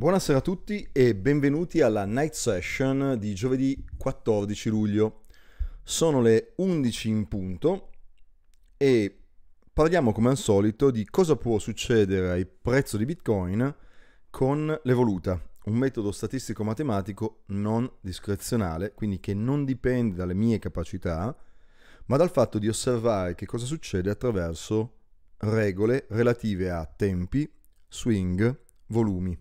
Buonasera a tutti e benvenuti alla night session di giovedì 14 luglio. Sono le 11 in punto e parliamo come al solito di cosa può succedere al prezzo di Bitcoin con l'evoluta, un metodo statistico matematico non discrezionale, quindi che non dipende dalle mie capacità, ma dal fatto di osservare che cosa succede attraverso regole relative a tempi, swing, volumi.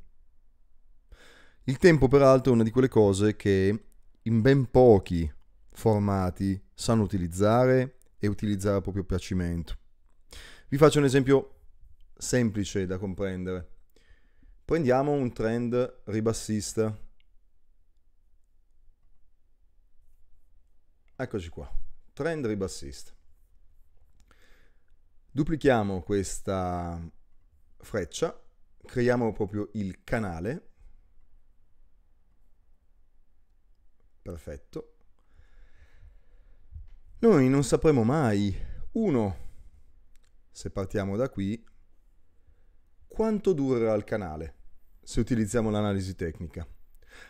Il tempo peraltro è una di quelle cose che in ben pochi formati sanno utilizzare e utilizzare a proprio piacimento. Vi faccio un esempio semplice da comprendere. Prendiamo un trend ribassista. Eccoci qua, trend ribassista. Duplichiamo questa freccia, creiamo proprio il canale Perfetto. Noi non sapremo mai, uno, se partiamo da qui, quanto durerà il canale, se utilizziamo l'analisi tecnica.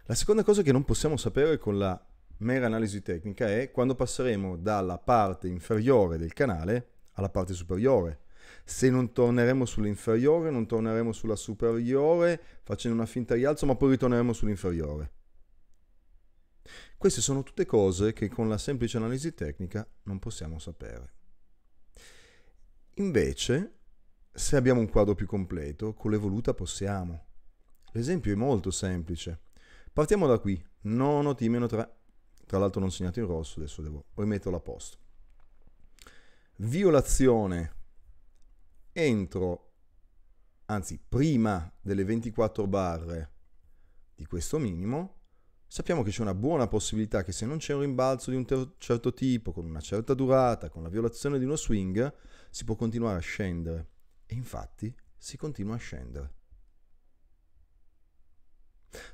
La seconda cosa che non possiamo sapere con la mera analisi tecnica è quando passeremo dalla parte inferiore del canale alla parte superiore. Se non torneremo sull'inferiore, non torneremo sulla superiore, facendo una finta rialzo, ma poi ritorneremo sull'inferiore. Queste sono tutte cose che con la semplice analisi tecnica non possiamo sapere. Invece, se abbiamo un quadro più completo, con l'evoluta possiamo. L'esempio è molto semplice. Partiamo da qui, nono t 3, tra l'altro non segnato in rosso, adesso devo rimetterlo a posto. Violazione entro, anzi prima delle 24 barre di questo minimo, sappiamo che c'è una buona possibilità che se non c'è un rimbalzo di un ter- certo tipo, con una certa durata, con la violazione di uno swing, si può continuare a scendere. E infatti si continua a scendere.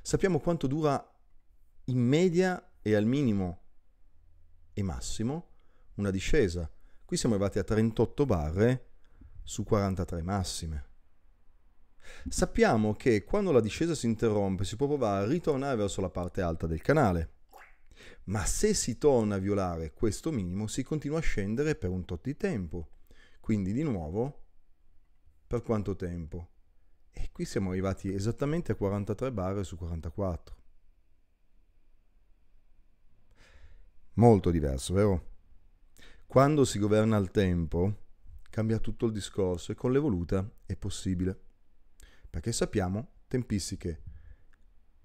Sappiamo quanto dura in media e al minimo e massimo una discesa. Qui siamo arrivati a 38 barre su 43 massime. Sappiamo che quando la discesa si interrompe si può provare a ritornare verso la parte alta del canale, ma se si torna a violare questo minimo si continua a scendere per un tot di tempo. Quindi di nuovo, per quanto tempo? E qui siamo arrivati esattamente a 43 barre su 44. Molto diverso, vero? Quando si governa il tempo, cambia tutto il discorso e con l'evoluta è possibile perché sappiamo tempistiche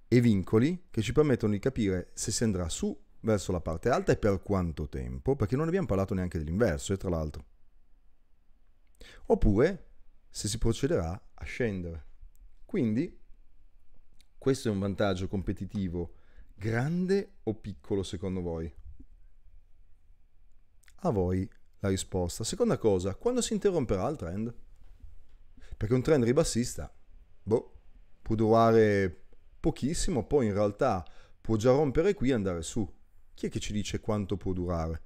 e vincoli che ci permettono di capire se si andrà su verso la parte alta e per quanto tempo, perché non abbiamo parlato neanche dell'inverso, e eh, tra l'altro. Oppure se si procederà a scendere. Quindi questo è un vantaggio competitivo grande o piccolo secondo voi? A voi la risposta. Seconda cosa, quando si interromperà il trend? Perché un trend ribassista boh, può durare pochissimo, poi in realtà può già rompere qui e andare su. Chi è che ci dice quanto può durare?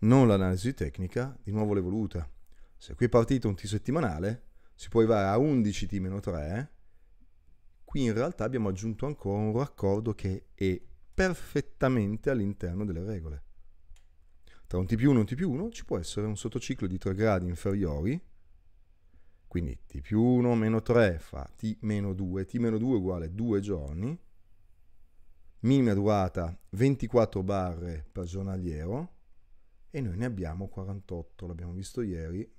Non l'analisi tecnica, di nuovo l'evoluta. Se qui è partito un T settimanale, si può arrivare a 11 T-3. Eh? Qui in realtà abbiamo aggiunto ancora un raccordo che è perfettamente all'interno delle regole. Tra un T più 1 e un T più 1 ci può essere un sottociclo di 3 gradi inferiori quindi t più 1 meno 3 fa t meno 2, t meno 2 uguale 2 giorni, minima durata 24 barre per giornaliero e noi ne abbiamo 48, l'abbiamo visto ieri,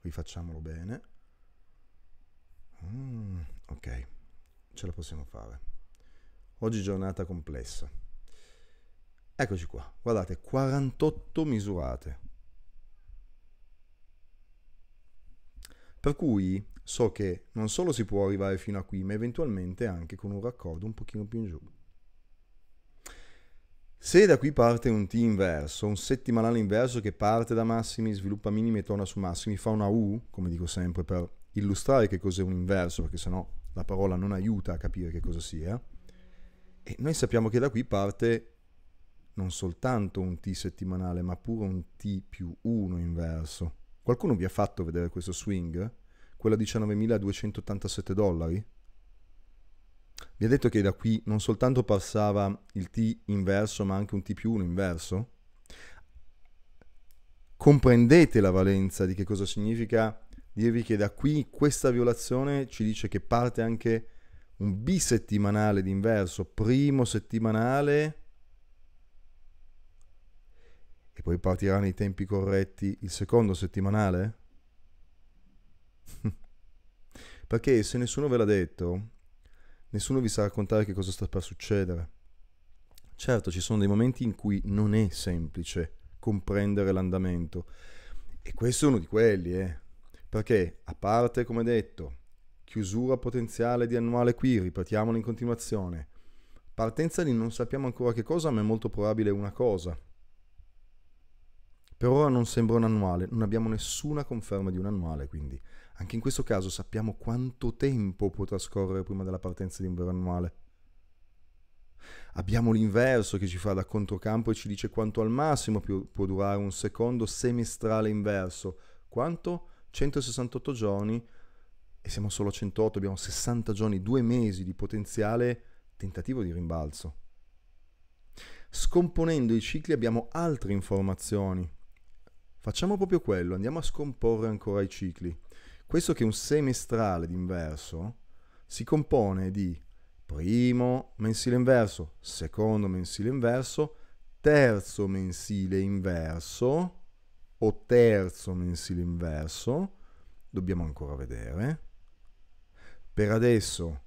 rifacciamolo bene. Mm, ok, ce la possiamo fare. Oggi giornata complessa. Eccoci qua, guardate, 48 misurate. Per cui so che non solo si può arrivare fino a qui, ma eventualmente anche con un raccordo un pochino più in giù. Se da qui parte un T inverso, un settimanale inverso che parte da massimi, sviluppa minimi e torna su massimi, fa una U, come dico sempre per illustrare che cos'è un inverso, perché sennò la parola non aiuta a capire che cosa sia, e noi sappiamo che da qui parte non soltanto un T settimanale, ma pure un T più 1 inverso. Qualcuno vi ha fatto vedere questo swing? Quella 19.287 dollari? Vi ha detto che da qui non soltanto passava il T inverso, ma anche un T più 1 inverso? Comprendete la valenza di che cosa significa dirvi che da qui questa violazione ci dice che parte anche un bisettimanale d'inverso, primo settimanale e poi partirà nei tempi corretti il secondo settimanale? Perché se nessuno ve l'ha detto, nessuno vi sa raccontare che cosa sta per succedere. Certo, ci sono dei momenti in cui non è semplice comprendere l'andamento. E questo è uno di quelli, eh. Perché, a parte, come detto, chiusura potenziale di annuale qui, ripetiamolo in continuazione. Partenza di non sappiamo ancora che cosa, ma è molto probabile una cosa. Per ora non sembra un annuale, non abbiamo nessuna conferma di un annuale, quindi anche in questo caso sappiamo quanto tempo può trascorrere prima della partenza di un vero annuale. Abbiamo l'inverso che ci fa da controcampo e ci dice quanto al massimo può durare un secondo semestrale inverso. Quanto? 168 giorni e siamo solo a 108, abbiamo 60 giorni, due mesi di potenziale tentativo di rimbalzo. Scomponendo i cicli abbiamo altre informazioni Facciamo proprio quello, andiamo a scomporre ancora i cicli. Questo che è un semestrale d'inverso si compone di primo mensile inverso, secondo mensile inverso, terzo mensile inverso o terzo mensile inverso, dobbiamo ancora vedere. Per adesso,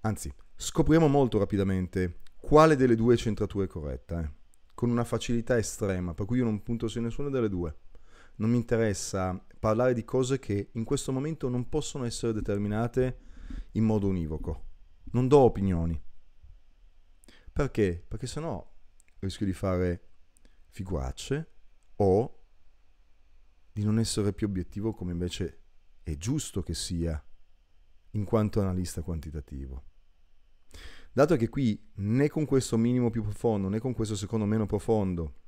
anzi, scopriamo molto rapidamente quale delle due centrature è corretta. Eh? con una facilità estrema, per cui io non punto su nessuna delle due. Non mi interessa parlare di cose che in questo momento non possono essere determinate in modo univoco. Non do opinioni. Perché? Perché sennò rischio di fare figuracce o di non essere più obiettivo come invece è giusto che sia in quanto analista quantitativo. Dato che qui né con questo minimo più profondo né con questo secondo meno profondo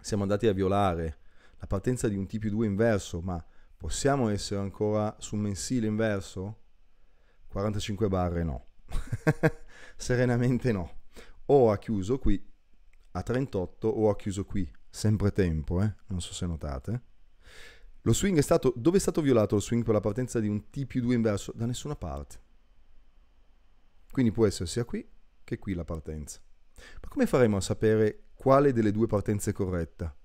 siamo andati a violare la partenza di un T più 2 inverso, ma possiamo essere ancora su mensile inverso? 45 barre no. Serenamente no. O ha chiuso qui a 38 o ha chiuso qui, sempre tempo, eh? non so se notate. Lo swing è stato... Dove è stato violato lo swing per la partenza di un T più 2 inverso? Da nessuna parte. Quindi può essere sia qui che qui la partenza. Ma come faremo a sapere quale delle due partenze è corretta?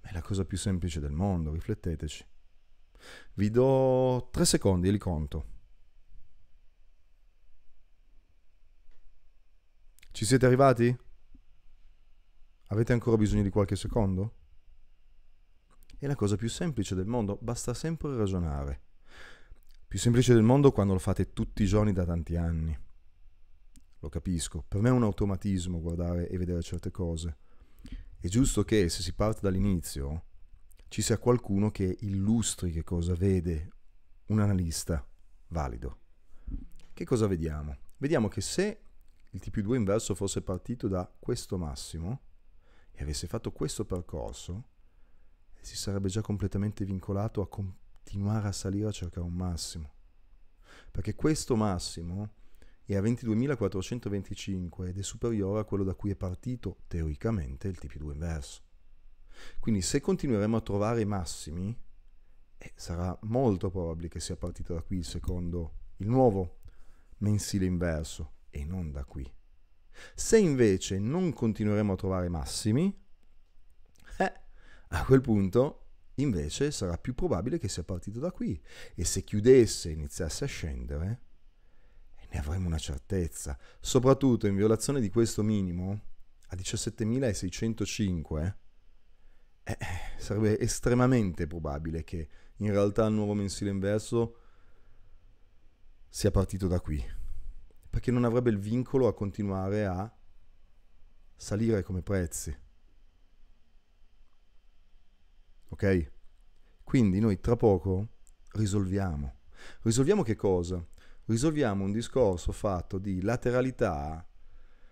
È la cosa più semplice del mondo, rifletteteci. Vi do tre secondi e li conto. Ci siete arrivati? Avete ancora bisogno di qualche secondo? È la cosa più semplice del mondo, basta sempre ragionare più semplice del mondo quando lo fate tutti i giorni da tanti anni. Lo capisco, per me è un automatismo guardare e vedere certe cose. È giusto che se si parte dall'inizio ci sia qualcuno che illustri che cosa vede un analista valido. Che cosa vediamo? Vediamo che se il TP2 inverso fosse partito da questo massimo e avesse fatto questo percorso, si sarebbe già completamente vincolato a, com- continuare a salire a cercare un massimo. Perché questo massimo è a 22.425 ed è superiore a quello da cui è partito teoricamente il TP2 inverso. Quindi se continueremo a trovare i massimi, eh, sarà molto probabile che sia partito da qui il secondo, il nuovo mensile inverso e non da qui. Se invece non continueremo a trovare massimi, eh, a quel punto invece sarà più probabile che sia partito da qui e se chiudesse e iniziasse a scendere, ne avremmo una certezza, soprattutto in violazione di questo minimo a 17.605. Eh, eh, sarebbe estremamente probabile che in realtà il nuovo mensile inverso sia partito da qui, perché non avrebbe il vincolo a continuare a salire come prezzi. Ok? Quindi noi tra poco risolviamo. Risolviamo che cosa? Risolviamo un discorso fatto di lateralità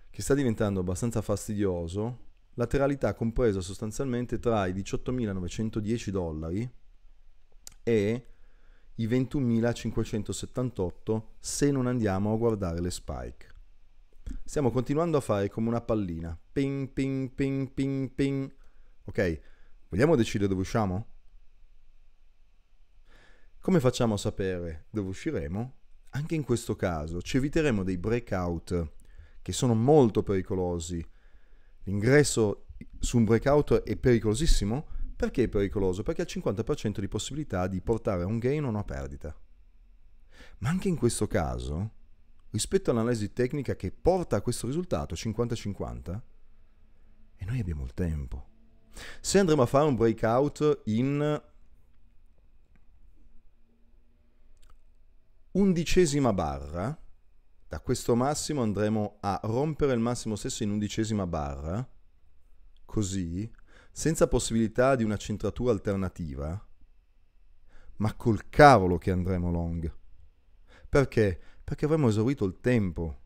che sta diventando abbastanza fastidioso, lateralità compresa sostanzialmente tra i 18.910 dollari e i 21.578 se non andiamo a guardare le spike. Stiamo continuando a fare come una pallina. Ping, ping, ping, ping, ping. Ok? Vogliamo decidere dove usciamo? Come facciamo a sapere dove usciremo? Anche in questo caso ci eviteremo dei breakout che sono molto pericolosi. L'ingresso su un breakout è pericolosissimo. Perché è pericoloso? Perché ha il 50% di possibilità di portare a un gain o una perdita. Ma anche in questo caso, rispetto all'analisi tecnica che porta a questo risultato 50-50, e noi abbiamo il tempo. Se andremo a fare un breakout in undicesima barra, da questo massimo andremo a rompere il massimo stesso in undicesima barra, così, senza possibilità di una centratura alternativa, ma col cavolo che andremo long. Perché? Perché avremo esaurito il tempo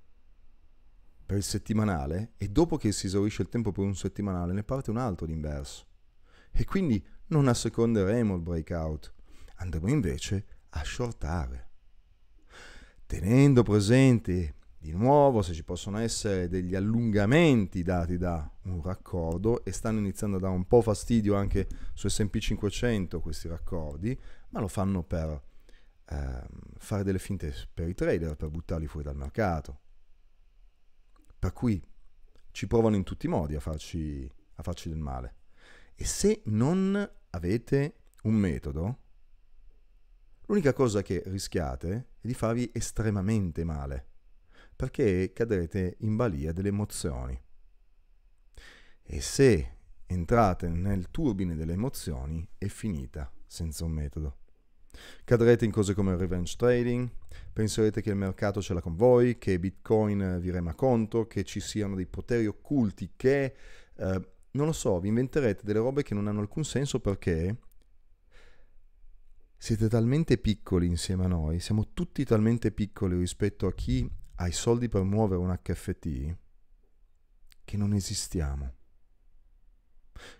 per il settimanale e dopo che si esaurisce il tempo per un settimanale ne parte un altro d'inverso. E quindi non asseconderemo il breakout, andremo invece a shortare. Tenendo presente di nuovo se ci possono essere degli allungamenti dati da un raccordo e stanno iniziando a dare un po' fastidio anche su SP 500 questi raccordi, ma lo fanno per eh, fare delle finte per i trader, per buttarli fuori dal mercato. Per cui ci provano in tutti i modi a farci, a farci del male. E se non avete un metodo, l'unica cosa che rischiate è di farvi estremamente male, perché cadrete in balia delle emozioni. E se entrate nel turbine delle emozioni, è finita senza un metodo. Cadrete in cose come revenge trading, penserete che il mercato ce l'ha con voi, che Bitcoin eh, vi rema conto, che ci siano dei poteri occulti, che eh, non lo so, vi inventerete delle robe che non hanno alcun senso perché siete talmente piccoli insieme a noi, siamo tutti talmente piccoli rispetto a chi ha i soldi per muovere un HFT, che non esistiamo.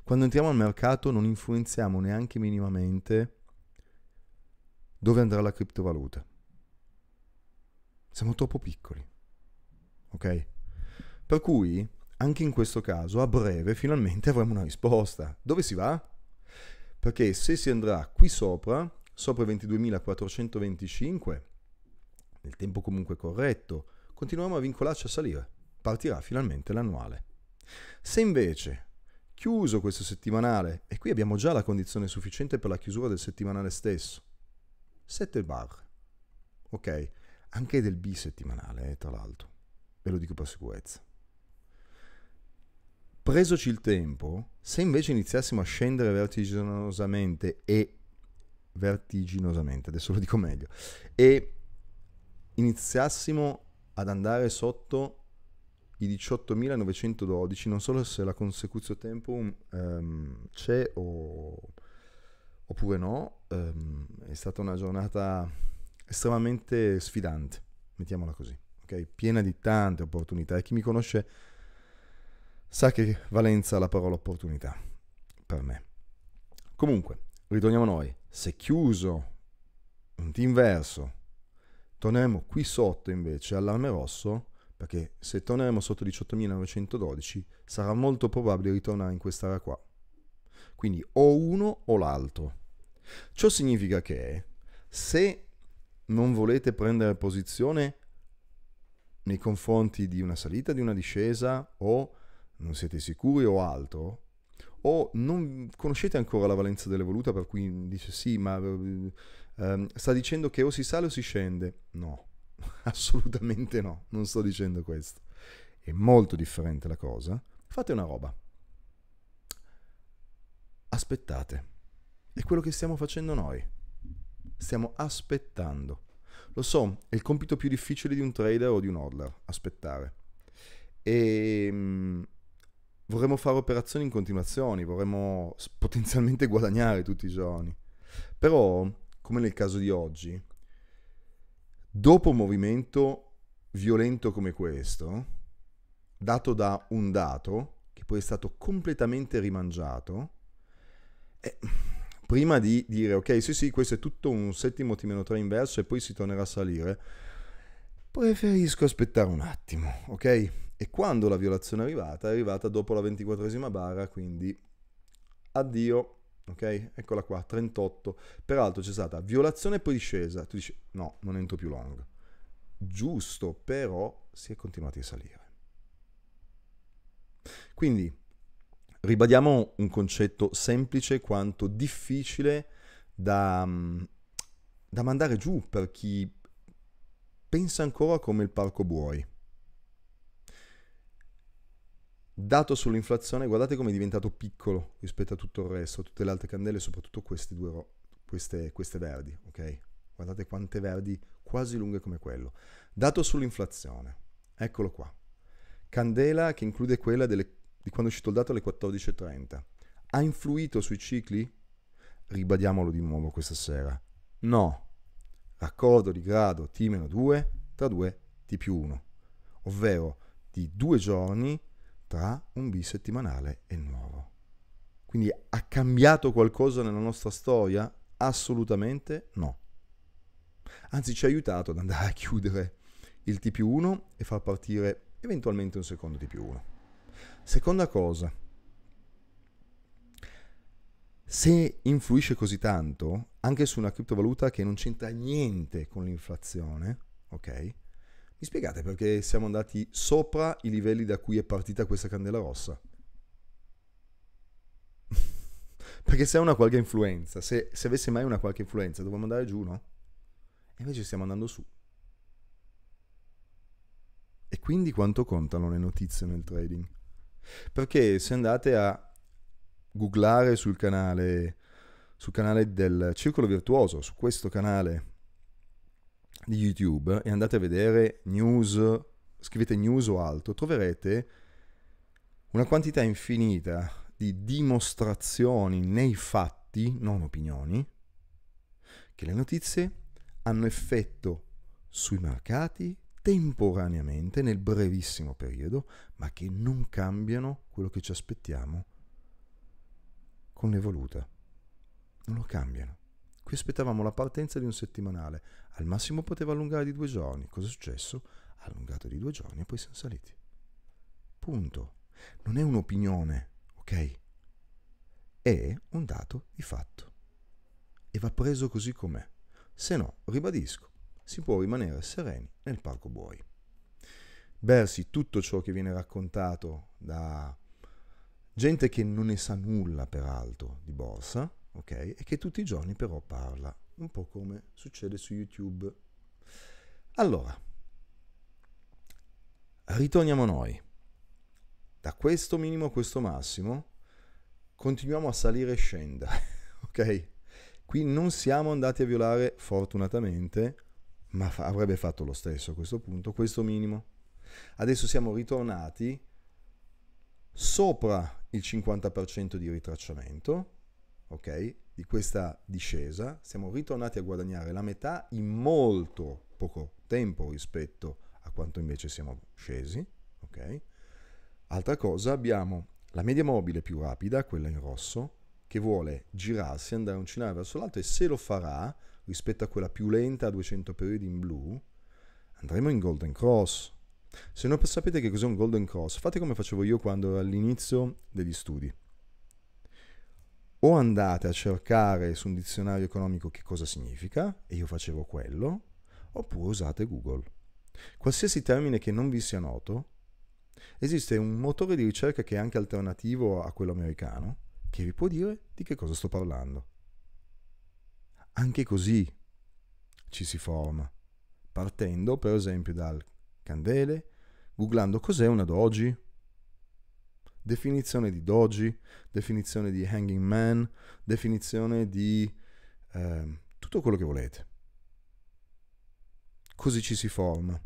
Quando entriamo al mercato non influenziamo neanche minimamente dove andrà la criptovaluta. Siamo troppo piccoli. Ok? Per cui, anche in questo caso, a breve finalmente avremo una risposta. Dove si va? Perché se si andrà qui sopra, sopra 22.425, nel tempo comunque corretto, continuiamo a vincolarci a salire. Partirà finalmente l'annuale. Se invece chiuso questo settimanale, e qui abbiamo già la condizione sufficiente per la chiusura del settimanale stesso, 7 bar. Ok? Anche del bisettimanale, eh, tra l'altro. Ve lo dico per sicurezza. Presoci il tempo, se invece iniziassimo a scendere vertiginosamente e vertiginosamente, adesso lo dico meglio, e iniziassimo ad andare sotto i 18.912, non so se la consecutio tempo um, c'è o oppure no, ehm, è stata una giornata estremamente sfidante, mettiamola così, okay? piena di tante opportunità e chi mi conosce sa che valenza la parola opportunità per me. Comunque, ritorniamo noi, se chiuso un team verso, torneremo qui sotto invece allarme rosso perché se torneremo sotto 18.912 sarà molto probabile ritornare in quest'area qua. Quindi o uno o l'altro. Ciò significa che se non volete prendere posizione nei confronti di una salita, di una discesa o non siete sicuri o altro, o non conoscete ancora la valenza dell'evoluta per cui dice sì, ma ehm, sta dicendo che o si sale o si scende. No, assolutamente no, non sto dicendo questo. È molto differente la cosa. Fate una roba. Aspettate. È quello che stiamo facendo noi. Stiamo aspettando. Lo so, è il compito più difficile di un trader o di un hodler, aspettare. E ehm, vorremmo fare operazioni in continuazione, vorremmo potenzialmente guadagnare tutti i giorni. Però, come nel caso di oggi, dopo un movimento violento come questo, dato da un dato, che poi è stato completamente rimangiato, eh, prima di dire ok sì sì questo è tutto un settimo timeno 3 inverso e poi si tornerà a salire, preferisco aspettare un attimo, ok? E quando la violazione è arrivata, è arrivata dopo la 24esima barra, quindi addio, ok? Eccola qua, 38. Peraltro c'è stata violazione e poi discesa. Tu dici no, non entro più long. Giusto, però si è continuati a salire. Quindi Ribadiamo un concetto semplice quanto difficile da, mm, da mandare giù per chi pensa ancora come il parco buoi. Dato sull'inflazione, guardate come è diventato piccolo rispetto a tutto il resto, tutte le altre candele, soprattutto queste due queste, queste verdi, ok? Guardate quante verdi quasi lunghe come quello. Dato sull'inflazione, eccolo qua. Candela che include quella delle di quando è uscito il dato alle 14.30, ha influito sui cicli? Ribadiamolo di nuovo questa sera. No. Raccordo di grado T 2 tra 2 T più 1, ovvero di due giorni tra un bisettimanale e il nuovo. Quindi ha cambiato qualcosa nella nostra storia? Assolutamente no. Anzi ci ha aiutato ad andare a chiudere il T più 1 e far partire eventualmente un secondo T più 1. Seconda cosa, se influisce così tanto anche su una criptovaluta che non c'entra niente con l'inflazione, ok? Mi spiegate perché siamo andati sopra i livelli da cui è partita questa candela rossa? perché se ha una qualche influenza, se, se, avesse mai una qualche influenza, dovremmo andare giù, no? E invece stiamo andando su. E quindi quanto contano le notizie nel trading? Perché se andate a googlare sul canale, sul canale del Circolo Virtuoso, su questo canale di YouTube e andate a vedere news, scrivete news o altro, troverete una quantità infinita di dimostrazioni nei fatti, non opinioni, che le notizie hanno effetto sui mercati, temporaneamente, nel brevissimo periodo, ma che non cambiano quello che ci aspettiamo con l'evoluta. Non lo cambiano. Qui aspettavamo la partenza di un settimanale, al massimo poteva allungare di due giorni. Cosa è successo? Ha allungato di due giorni e poi siamo saliti. Punto. Non è un'opinione, ok? È un dato di fatto. E va preso così com'è. Se no, ribadisco, si può rimanere sereni nel parco buoi. Versi tutto ciò che viene raccontato da gente che non ne sa nulla peraltro di borsa, ok? E che tutti i giorni però parla, un po' come succede su YouTube. Allora, ritorniamo noi. Da questo minimo a questo massimo continuiamo a salire e scendere, ok? Qui non siamo andati a violare fortunatamente ma fa- avrebbe fatto lo stesso a questo punto, questo minimo. Adesso siamo ritornati sopra il 50% di ritracciamento, ok? Di questa discesa, siamo ritornati a guadagnare la metà in molto poco tempo rispetto a quanto invece siamo scesi, ok? Altra cosa, abbiamo la media mobile più rapida, quella in rosso, che vuole girarsi, andare a uncinare verso l'alto e se lo farà, rispetto a quella più lenta a 200 periodi in blu, andremo in Golden Cross. Se non sapete che cos'è un Golden Cross, fate come facevo io quando ero all'inizio degli studi. O andate a cercare su un dizionario economico che cosa significa, e io facevo quello, oppure usate Google. Qualsiasi termine che non vi sia noto, esiste un motore di ricerca che è anche alternativo a quello americano, che vi può dire di che cosa sto parlando. Anche così ci si forma, partendo per esempio dal candele, googlando cos'è una doji, definizione di doji, definizione di hanging man, definizione di eh, tutto quello che volete. Così ci si forma.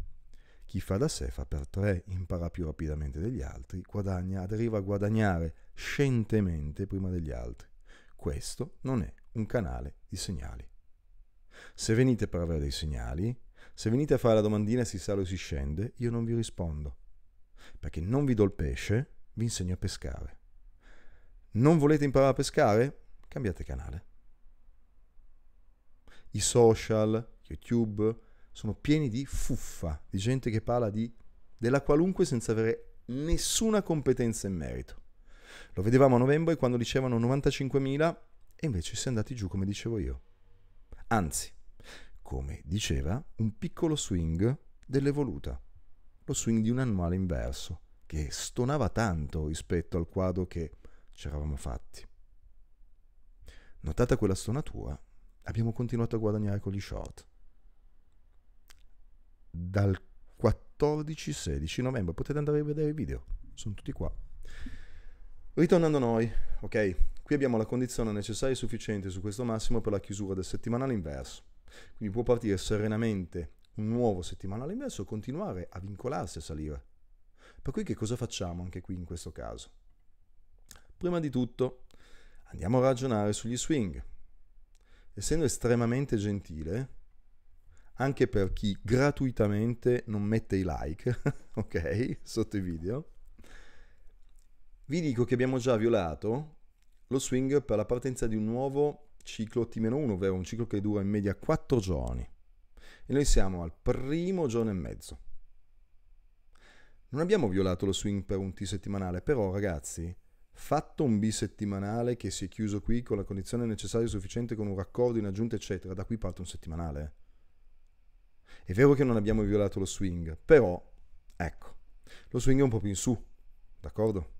Chi fa da sé fa per tre, impara più rapidamente degli altri, guadagna, arriva a guadagnare scientemente prima degli altri. Questo non è un canale di segnali. Se venite per avere dei segnali, se venite a fare la domandina si sale o si scende, io non vi rispondo. Perché non vi do il pesce, vi insegno a pescare. Non volete imparare a pescare? Cambiate canale. I social, YouTube, sono pieni di fuffa, di gente che parla di, della qualunque senza avere nessuna competenza in merito. Lo vedevamo a novembre quando dicevano 95.000 e invece si è andati giù come dicevo io. Anzi, come diceva, un piccolo swing dell'evoluta, lo swing di un annuale inverso, che stonava tanto rispetto al quadro che ci eravamo fatti. Notata quella stonatura, abbiamo continuato a guadagnare con gli short dal 14-16 novembre. Potete andare a vedere i video, sono tutti qua. Ritornando a noi, ok? Qui abbiamo la condizione necessaria e sufficiente su questo massimo per la chiusura del settimanale inverso. Quindi può partire serenamente un nuovo settimanale inverso e continuare a vincolarsi a salire. Per cui che cosa facciamo anche qui in questo caso? Prima di tutto andiamo a ragionare sugli swing. Essendo estremamente gentile, anche per chi gratuitamente non mette i like, ok, sotto i video. Vi dico che abbiamo già violato lo swing per la partenza di un nuovo ciclo T-1, ovvero un ciclo che dura in media 4 giorni. E noi siamo al primo giorno e mezzo. Non abbiamo violato lo swing per un T settimanale, però ragazzi, fatto un B settimanale che si è chiuso qui con la condizione necessaria e sufficiente con un raccordo in aggiunta, eccetera, da qui parte un settimanale. Eh. È vero che non abbiamo violato lo swing, però, ecco, lo swing è un po' più in su, d'accordo?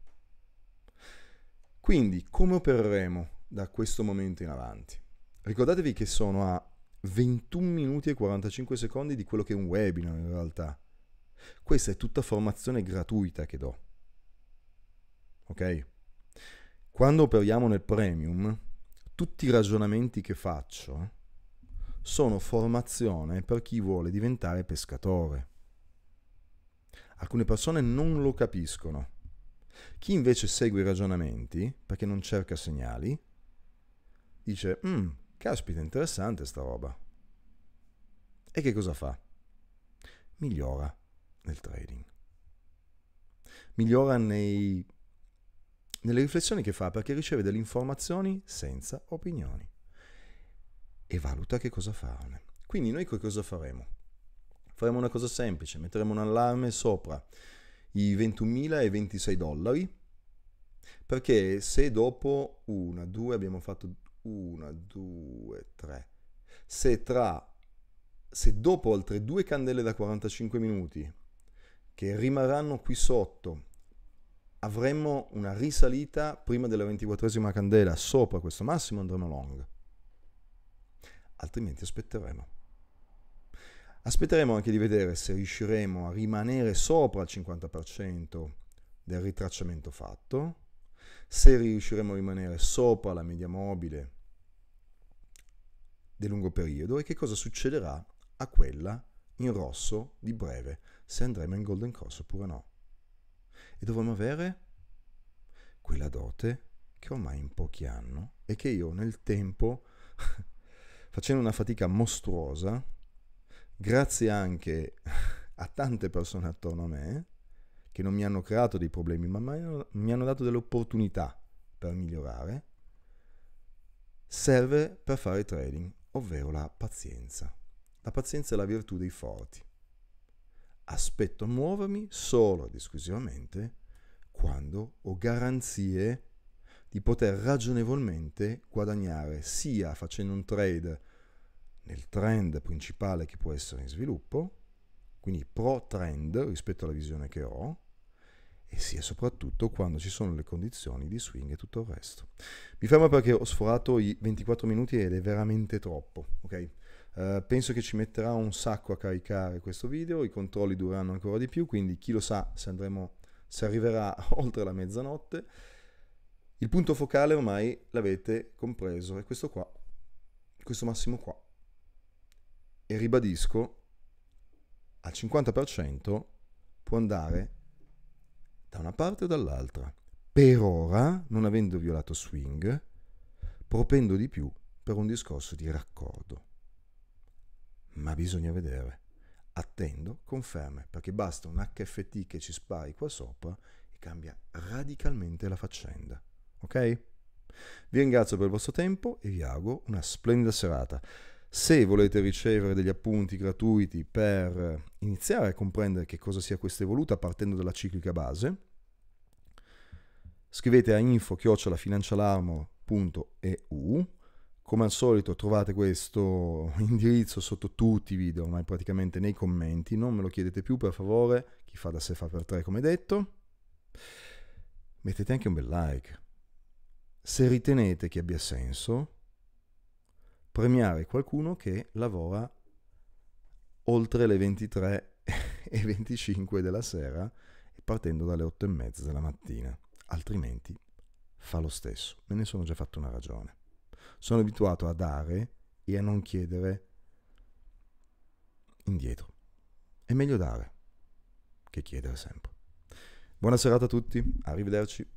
Quindi, come opereremo da questo momento in avanti? Ricordatevi che sono a 21 minuti e 45 secondi di quello che è un webinar in realtà. Questa è tutta formazione gratuita che do. Ok? Quando operiamo nel premium, tutti i ragionamenti che faccio sono formazione per chi vuole diventare pescatore. Alcune persone non lo capiscono. Chi invece segue i ragionamenti, perché non cerca segnali, dice, mmm, caspita, interessante sta roba. E che cosa fa? Migliora nel trading. Migliora nei, nelle riflessioni che fa perché riceve delle informazioni senza opinioni e valuta che cosa farne. Quindi noi cosa faremo? Faremo una cosa semplice, metteremo un allarme sopra i 21.026 dollari, perché se dopo 1, 2 abbiamo fatto 1, 2, 3, se tra se dopo altre due candele da 45 minuti che rimarranno qui sotto avremmo una risalita prima della ventiquattresima candela sopra questo massimo andremo long altrimenti aspetteremo. Aspetteremo anche di vedere se riusciremo a rimanere sopra il 50% del ritracciamento fatto, se riusciremo a rimanere sopra la media mobile del lungo periodo e che cosa succederà a quella in rosso di breve, se andremo in golden cross oppure no. E dovremo avere quella dote che ormai in pochi hanno e che io nel tempo facendo una fatica mostruosa, grazie anche a tante persone attorno a me che non mi hanno creato dei problemi, ma mi hanno dato delle opportunità per migliorare, serve per fare trading, ovvero la pazienza. La pazienza è la virtù dei forti. Aspetto a muovermi solo ed esclusivamente quando ho garanzie di poter ragionevolmente guadagnare sia facendo un trade nel trend principale che può essere in sviluppo, quindi pro trend rispetto alla visione che ho, e sia soprattutto quando ci sono le condizioni di swing e tutto il resto. Mi fermo perché ho sforato i 24 minuti ed è veramente troppo, ok? Uh, penso che ci metterà un sacco a caricare questo video, i controlli dureranno ancora di più, quindi chi lo sa se andremo, se arriverà oltre la mezzanotte. Il punto focale ormai l'avete compreso, è questo qua, questo massimo qua. E ribadisco, al 50% può andare da una parte o dall'altra. Per ora, non avendo violato swing, propendo di più per un discorso di raccordo. Ma bisogna vedere. Attendo conferme, perché basta un HFT che ci spari qua sopra e cambia radicalmente la faccenda ok? Vi ringrazio per il vostro tempo e vi auguro una splendida serata. Se volete ricevere degli appunti gratuiti per iniziare a comprendere che cosa sia questa evoluta partendo dalla ciclica base, scrivete a info-financialarmor.eu come al solito trovate questo indirizzo sotto tutti i video, ormai praticamente nei commenti, non me lo chiedete più per favore, chi fa da sé fa per tre come detto. Mettete anche un bel like, se ritenete che abbia senso premiare qualcuno che lavora oltre le 23 e 25 della sera partendo dalle 8 e mezza della mattina, altrimenti fa lo stesso, me ne sono già fatto una ragione. Sono abituato a dare e a non chiedere indietro. È meglio dare che chiedere sempre. Buona serata a tutti, arrivederci.